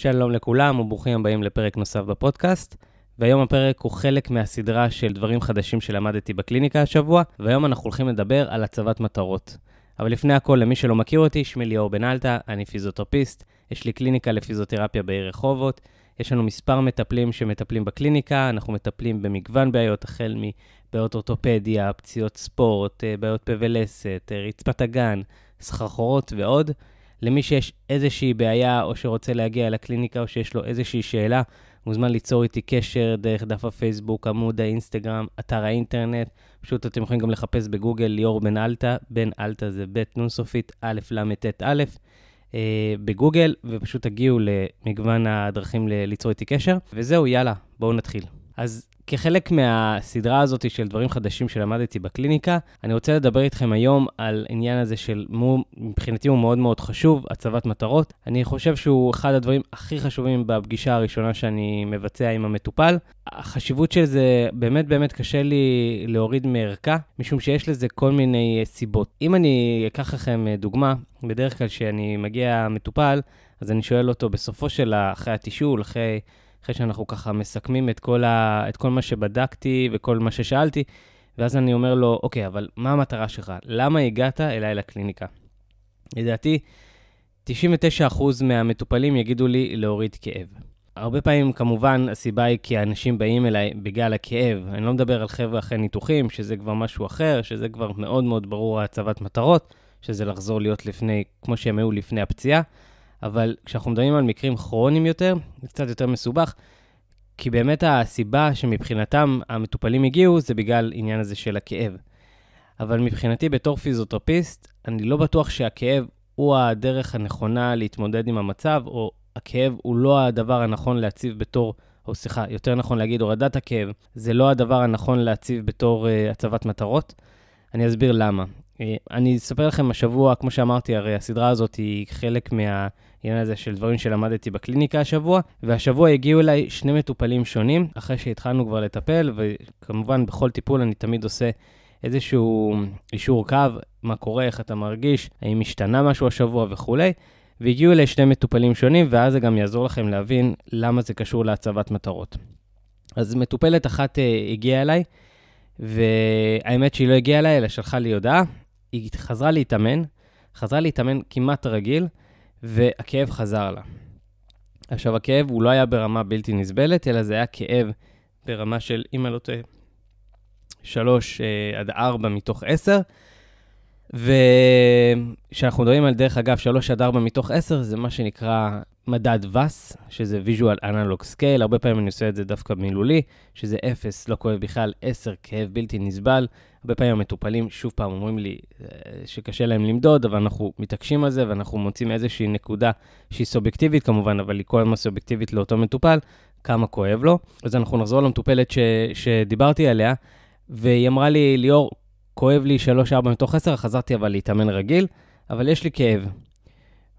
שלום לכולם וברוכים הבאים לפרק נוסף בפודקאסט. והיום הפרק הוא חלק מהסדרה של דברים חדשים שלמדתי בקליניקה השבוע, והיום אנחנו הולכים לדבר על הצבת מטרות. אבל לפני הכל, למי שלא מכיר אותי, שמי ליאור בן אלטה, אני פיזיותרפיסט, יש לי קליניקה לפיזיותרפיה בעיר רחובות, יש לנו מספר מטפלים שמטפלים בקליניקה, אנחנו מטפלים במגוון בעיות, החל מבעיות אורתופדיה, פציעות ספורט, אה, בעיות פה ולסת, אה, רצפת אגן, סחרחורות ועוד. למי שיש איזושהי בעיה או שרוצה להגיע לקליניקה או שיש לו איזושהי שאלה, מוזמן ליצור איתי קשר דרך דף הפייסבוק, עמוד האינסטגרם, אתר האינטרנט. פשוט אתם יכולים גם לחפש בגוגל ליאור בן אלטה, בן אלטה זה בית נון סופית א' ל' ט' א', אה, בגוגל, ופשוט תגיעו למגוון הדרכים ליצור איתי קשר. וזהו, יאללה, בואו נתחיל. אז כחלק מהסדרה הזאת של דברים חדשים שלמדתי בקליניקה, אני רוצה לדבר איתכם היום על עניין הזה של, מו, מבחינתי הוא מאוד מאוד חשוב, הצבת מטרות. אני חושב שהוא אחד הדברים הכי חשובים בפגישה הראשונה שאני מבצע עם המטופל. החשיבות של זה באמת באמת קשה לי להוריד מערכה, משום שיש לזה כל מיני סיבות. אם אני אקח לכם אה, דוגמה, בדרך כלל כשאני מגיע מטופל, אז אני שואל אותו בסופו של, אחרי התישול, אחרי... אחרי שאנחנו ככה מסכמים את כל, ה, את כל מה שבדקתי וכל מה ששאלתי, ואז אני אומר לו, אוקיי, אבל מה המטרה שלך? למה הגעת אליי לקליניקה? לדעתי, 99% מהמטופלים יגידו לי להוריד כאב. הרבה פעמים, כמובן, הסיבה היא כי האנשים באים אליי בגלל הכאב. אני לא מדבר על חבר'ה אחרי ניתוחים, שזה כבר משהו אחר, שזה כבר מאוד מאוד ברור הצבת מטרות, שזה לחזור להיות לפני, כמו שהם היו לפני הפציעה. אבל כשאנחנו מדברים על מקרים כרוניים יותר, זה קצת יותר מסובך, כי באמת הסיבה שמבחינתם המטופלים הגיעו זה בגלל עניין הזה של הכאב. אבל מבחינתי בתור פיזיותרפיסט, אני לא בטוח שהכאב הוא הדרך הנכונה להתמודד עם המצב, או הכאב הוא לא הדבר הנכון להציב בתור, או סליחה, יותר נכון להגיד הורדת הכאב, זה לא הדבר הנכון להציב בתור uh, הצבת מטרות. אני אסביר למה. אה, אני אספר לכם השבוע, כמו שאמרתי, הרי הסדרה הזאת היא חלק מה... העניין הזה של דברים שלמדתי בקליניקה השבוע, והשבוע הגיעו אליי שני מטופלים שונים, אחרי שהתחלנו כבר לטפל, וכמובן בכל טיפול אני תמיד עושה איזשהו אישור קו, מה קורה, איך אתה מרגיש, האם השתנה משהו השבוע וכולי. והגיעו אליי שני מטופלים שונים, ואז זה גם יעזור לכם להבין למה זה קשור להצבת מטרות. אז מטופלת אחת אה, הגיעה אליי, והאמת שהיא לא הגיעה אליי, אלא שלחה לי הודעה. היא חזרה להתאמן, חזרה להתאמן כמעט רגיל, והכאב חזר לה. עכשיו, הכאב הוא לא היה ברמה בלתי נסבלת, אלא זה היה כאב ברמה של, אם אני לא טועה, 3 אה, עד 4 מתוך 10, ו... כשאנחנו מדברים על, דרך אגב, 3 עד 4 מתוך 10, זה מה שנקרא מדד VAS, שזה visual analog scale, הרבה פעמים אני עושה את זה דווקא מילולי, שזה 0 לא כואב בכלל, 10 כאב בלתי נסבל. הרבה פעמים המטופלים שוב פעם אומרים לי אה, שקשה להם למדוד, אבל אנחנו מתעקשים על זה ואנחנו מוצאים איזושהי נקודה שהיא סובייקטיבית כמובן, אבל היא כל הזמן סובייקטיבית לאותו מטופל, כמה כואב לו. אז אנחנו נחזור למטופלת ש... שדיברתי עליה, והיא אמרה לי, ליאור, כואב לי 3-4 מתוך 10, חזרתי אבל להתאמן רגיל. אבל יש לי כאב.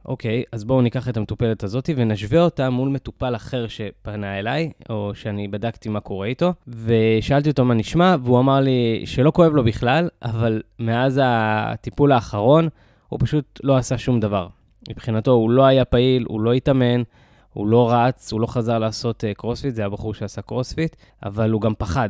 אוקיי, אז בואו ניקח את המטופלת הזאת ונשווה אותה מול מטופל אחר שפנה אליי, או שאני בדקתי מה קורה איתו, ושאלתי אותו מה נשמע, והוא אמר לי שלא כואב לו בכלל, אבל מאז הטיפול האחרון, הוא פשוט לא עשה שום דבר. מבחינתו הוא לא היה פעיל, הוא לא התאמן, הוא לא רץ, הוא לא חזר לעשות קרוספיט, אה, זה הבחור שעשה קרוספיט, אבל הוא גם פחד.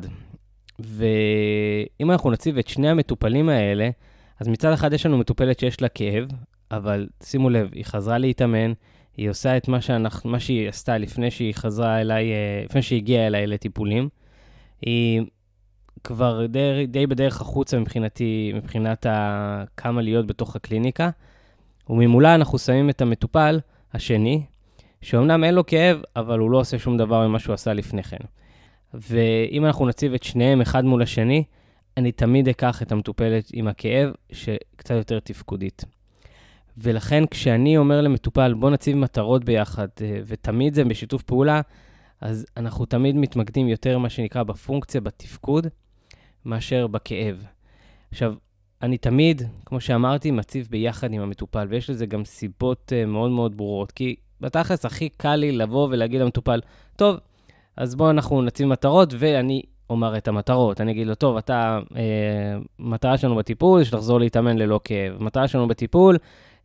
ואם אנחנו נציב את שני המטופלים האלה, אז מצד אחד יש לנו מטופלת שיש לה כאב, אבל שימו לב, היא חזרה להתאמן, היא עושה את מה, שאנחנו, מה שהיא עשתה לפני שהיא חזרה אליי, אה, לפני שהיא הגיעה אליי לטיפולים. היא כבר די, די בדרך החוצה מבחינתי, מבחינת כמה להיות בתוך הקליניקה, וממולה אנחנו שמים את המטופל השני, שאומנם אין לו כאב, אבל הוא לא עושה שום דבר ממה שהוא עשה לפני כן. ואם אנחנו נציב את שניהם אחד מול השני, אני תמיד אקח את המטופלת עם הכאב שקצת יותר תפקודית. ולכן כשאני אומר למטופל, בוא נציב מטרות ביחד, אה, ותמיד זה בשיתוף פעולה, אז אנחנו תמיד מתמקדים יותר, מה שנקרא, בפונקציה, בתפקוד, מאשר בכאב. עכשיו, אני תמיד, כמו שאמרתי, מציב ביחד עם המטופל, ויש לזה גם סיבות אה, מאוד מאוד ברורות, כי בתכלס הכי קל לי לבוא ולהגיד למטופל, טוב, אז בואו אנחנו נציב מטרות ואני אומר את המטרות. אני אגיד לו, טוב, אתה, אה, מטרה שלנו בטיפול, שתחזור להתאמן ללא כאב. מטרה שלנו בטיפול,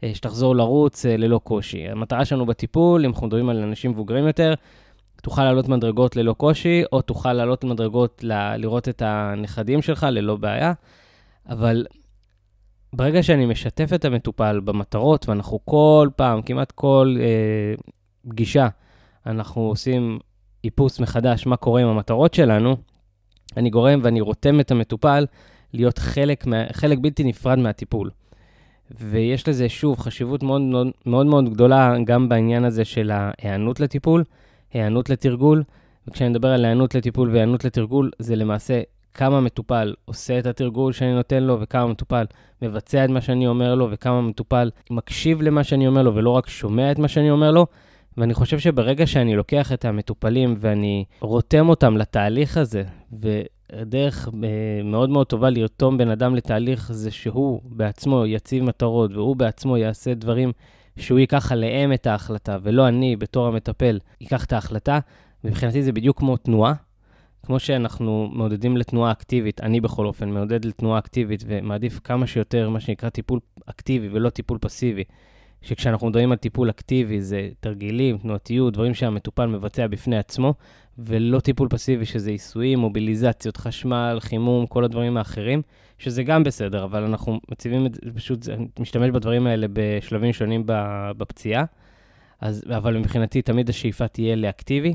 אה, שתחזור לרוץ אה, ללא קושי. המטרה שלנו בטיפול, אם אנחנו מדברים על אנשים מבוגרים יותר, תוכל לעלות מדרגות ללא קושי, או תוכל לעלות מדרגות ל- לראות את הנכדים שלך ללא בעיה. אבל ברגע שאני משתף את המטופל במטרות, ואנחנו כל פעם, כמעט כל אה, פגישה, אנחנו עושים איפוס מחדש מה קורה עם המטרות שלנו, אני גורם ואני רותם את המטופל להיות חלק, מה, חלק בלתי נפרד מהטיפול. ויש לזה, שוב, חשיבות מאוד מאוד, מאוד מאוד גדולה גם בעניין הזה של ההיענות לטיפול, היענות לתרגול. וכשאני מדבר על היענות לטיפול והיענות לתרגול, זה למעשה כמה מטופל עושה את התרגול שאני נותן לו, וכמה מטופל מבצע את מה שאני אומר לו, וכמה מטופל מקשיב למה שאני אומר לו, ולא רק שומע את מה שאני אומר לו. ואני חושב שברגע שאני לוקח את המטופלים ואני רותם אותם לתהליך הזה, ודרך אה, מאוד מאוד טובה לרתום בן אדם לתהליך זה שהוא בעצמו יציב מטרות והוא בעצמו יעשה דברים שהוא ייקח עליהם את ההחלטה, ולא אני, בתור המטפל, ייקח את ההחלטה. מבחינתי זה בדיוק כמו תנועה. כמו שאנחנו מעודדים לתנועה אקטיבית, אני בכל אופן מעודד לתנועה אקטיבית ומעדיף כמה שיותר מה שנקרא טיפול אקטיבי ולא טיפול פסיבי. שכשאנחנו מדברים על טיפול אקטיבי, זה תרגילים, תנועתיות, דברים שהמטופל מבצע בפני עצמו, ולא טיפול פסיבי, שזה עיסויים, מוביליזציות, חשמל, חימום, כל הדברים האחרים, שזה גם בסדר, אבל אנחנו מציבים את זה, פשוט משתמש בדברים האלה בשלבים שונים בפציעה, אז, אבל מבחינתי תמיד השאיפה תהיה לאקטיבי.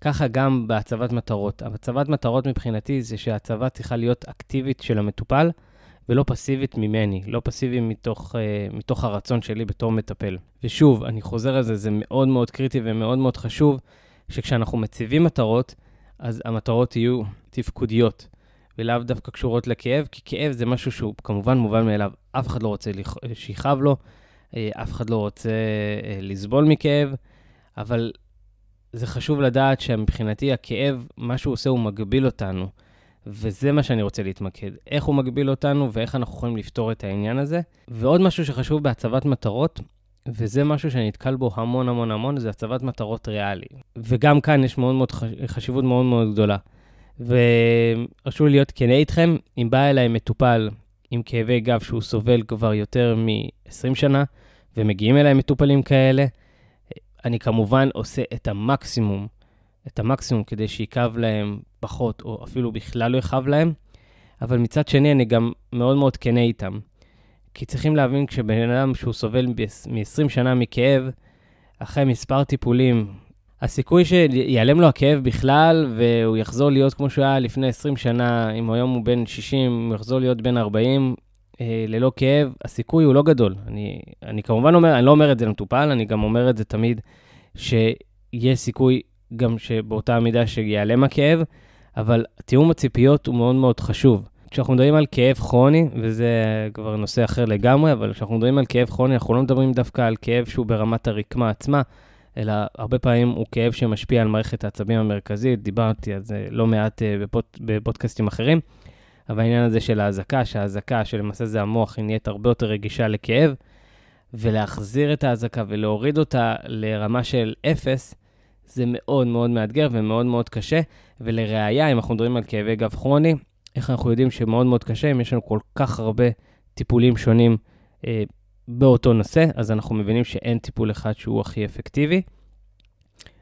ככה גם בהצבת מטרות. הצבת מטרות מבחינתי זה שההצבה צריכה להיות אקטיבית של המטופל, ולא פסיבית ממני, לא פסיבי מתוך, uh, מתוך הרצון שלי בתור מטפל. ושוב, אני חוזר על זה, זה מאוד מאוד קריטי ומאוד מאוד חשוב, שכשאנחנו מציבים מטרות, אז המטרות יהיו תפקודיות, ולאו דווקא קשורות לכאב, כי כאב זה משהו שהוא כמובן מובן מאליו, אף אחד לא רוצה אה, שיכאב לו, אה, אף אחד לא רוצה לסבול מכאב, אבל זה חשוב לדעת שמבחינתי הכאב, מה שהוא עושה הוא מגביל אותנו. וזה מה שאני רוצה להתמקד, איך הוא מגביל אותנו ואיך אנחנו יכולים לפתור את העניין הזה. ועוד משהו שחשוב בהצבת מטרות, וזה משהו שאני נתקל בו המון המון המון, זה הצבת מטרות ריאלי. וגם כאן יש מאוד מאוד חשיבות מאוד מאוד גדולה. ורשו לי להיות כנה איתכם, אם בא אליי מטופל עם כאבי גב שהוא סובל כבר יותר מ-20 שנה, ומגיעים אליי מטופלים כאלה, אני כמובן עושה את המקסימום את המקסימום כדי שיכאב להם פחות, או אפילו בכלל לא יכאב להם, אבל מצד שני אני גם מאוד מאוד כנה איתם. כי צריכים להבין כשבן אדם שהוא סובל מ-20 שנה מכאב, אחרי מספר טיפולים, הסיכוי שיעלם לו הכאב בכלל והוא יחזור להיות כמו שהוא היה לפני 20 שנה, אם היום הוא בן 60, הוא יחזור להיות בן 40, אה, ללא כאב, הסיכוי הוא לא גדול. אני, אני כמובן אומר, אני לא אומר את זה למטופל, אני גם אומר את זה תמיד, שיש סיכוי גם שבאותה מידה שיעלם הכאב, אבל תיאום הציפיות הוא מאוד מאוד חשוב. כשאנחנו מדברים על כאב כרוני, וזה כבר נושא אחר לגמרי, אבל כשאנחנו מדברים על כאב כרוני, אנחנו לא מדברים דווקא על כאב שהוא ברמת הרקמה עצמה, אלא הרבה פעמים הוא כאב שמשפיע על מערכת העצבים המרכזית, דיברתי על זה לא מעט אה, בפוד, בפודקאסטים אחרים, אבל העניין הזה של האזעקה, שהאזעקה שלמעשה זה המוח, היא נהיית הרבה יותר רגישה לכאב, ולהחזיר את האזעקה ולהוריד אותה לרמה של אפס, זה מאוד מאוד מאתגר ומאוד מאוד קשה, ולראיה, אם אנחנו מדברים על כאבי גב כרוני, איך אנחנו יודעים שמאוד מאוד קשה, אם יש לנו כל כך הרבה טיפולים שונים אה, באותו נושא, אז אנחנו מבינים שאין טיפול אחד שהוא הכי אפקטיבי.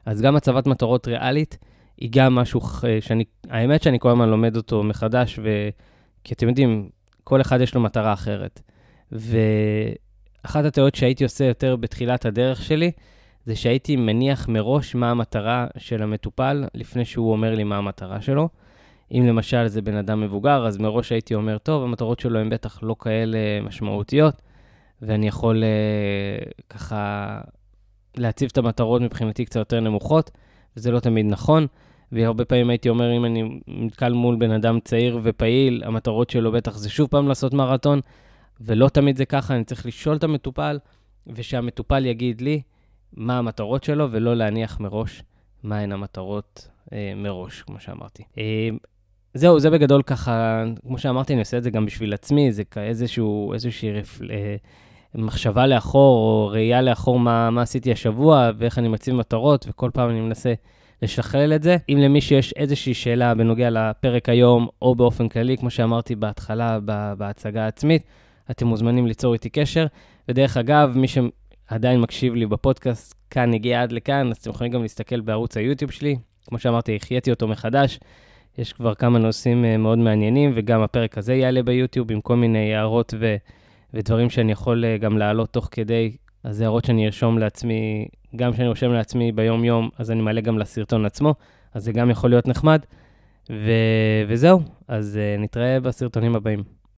אז גם הצבת מטרות ריאלית היא גם משהו אה, שאני, האמת שאני כל הזמן לומד אותו מחדש, ו... כי אתם יודעים, כל אחד יש לו מטרה אחרת. ואחת הטעויות שהייתי עושה יותר בתחילת הדרך שלי, זה שהייתי מניח מראש מה המטרה של המטופל לפני שהוא אומר לי מה המטרה שלו. אם למשל זה בן אדם מבוגר, אז מראש הייתי אומר, טוב, המטרות שלו הן בטח לא כאלה משמעותיות, ואני יכול uh, ככה להציב את המטרות מבחינתי קצת יותר נמוכות, וזה לא תמיד נכון. והרבה פעמים הייתי אומר, אם אני נתקל מול בן אדם צעיר ופעיל, המטרות שלו בטח זה שוב פעם לעשות מרתון, ולא תמיד זה ככה, אני צריך לשאול את המטופל, ושהמטופל יגיד לי, מה המטרות שלו, ולא להניח מראש מהן המטרות אה, מראש, כמו שאמרתי. אה, זהו, זה בגדול ככה, כמו שאמרתי, אני עושה את זה גם בשביל עצמי, זה כאיזשהו, איזושהי רפל... אה, מחשבה לאחור, או ראייה לאחור מה, מה עשיתי השבוע, ואיך אני מציב מטרות, וכל פעם אני מנסה לשכלל את זה. אם למישהו יש איזושהי שאלה בנוגע לפרק היום, או באופן כללי, כמו שאמרתי בהתחלה, בהצגה העצמית, אתם מוזמנים ליצור איתי קשר. ודרך אגב, מי ש... עדיין מקשיב לי בפודקאסט, כאן הגיע עד לכאן, אז אתם יכולים גם להסתכל בערוץ היוטיוב שלי. כמו שאמרתי, החייתי אותו מחדש. יש כבר כמה נושאים אה, מאוד מעניינים, וגם הפרק הזה יעלה ביוטיוב עם כל מיני הערות ו... ודברים שאני יכול אה, גם להעלות תוך כדי. אז זה הערות שאני ארשום לעצמי, גם כשאני רושם לעצמי ביום-יום, אז אני מעלה גם לסרטון עצמו, אז זה גם יכול להיות נחמד. ו... וזהו, אז אה, נתראה בסרטונים הבאים.